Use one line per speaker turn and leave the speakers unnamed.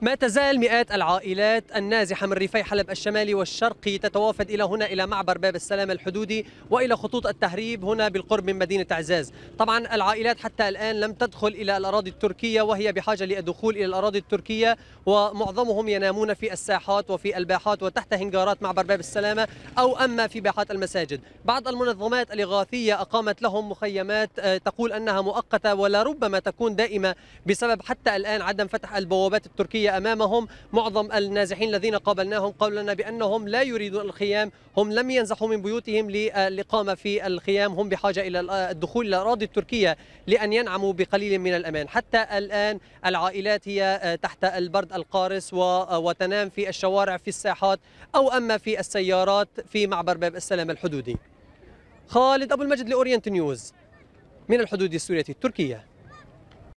ما تزال مئات العائلات النازحة من ريفي حلب الشمالي والشرقي تتوافد إلى هنا إلى معبر باب السلام الحدودي وإلى خطوط التهريب هنا بالقرب من مدينة عزاز طبعا العائلات حتى الآن لم تدخل إلى الأراضي التركية وهي بحاجة للدخول إلى الأراضي التركية ومعظمهم ينامون في الساحات وفي الباحات وتحت هنجارات معبر باب السلامة أو أما في باحات المساجد بعض المنظمات الإغاثية أقامت لهم مخيمات آه، تقول أنها مؤقتة ولربما تكون دائمة بسبب حتى الآن عدم فتح البوابات التركية الحقيقية أمامهم معظم النازحين الذين قابلناهم قالوا لنا بأنهم لا يريدون الخيام هم لم ينزحوا من بيوتهم للإقامة آه، في الخيام هم بحاجة إلى آه، الدخول إلى الأراضي التركية لأن ينعموا بقليل من الأمان حتى الآن العائلات هي آه، تحت البرد القارس وتنام في الشوارع في الساحات أو أما في السيارات في معبر باب السلام الحدودي خالد أبو المجد لأورينت نيوز من الحدود السورية التركية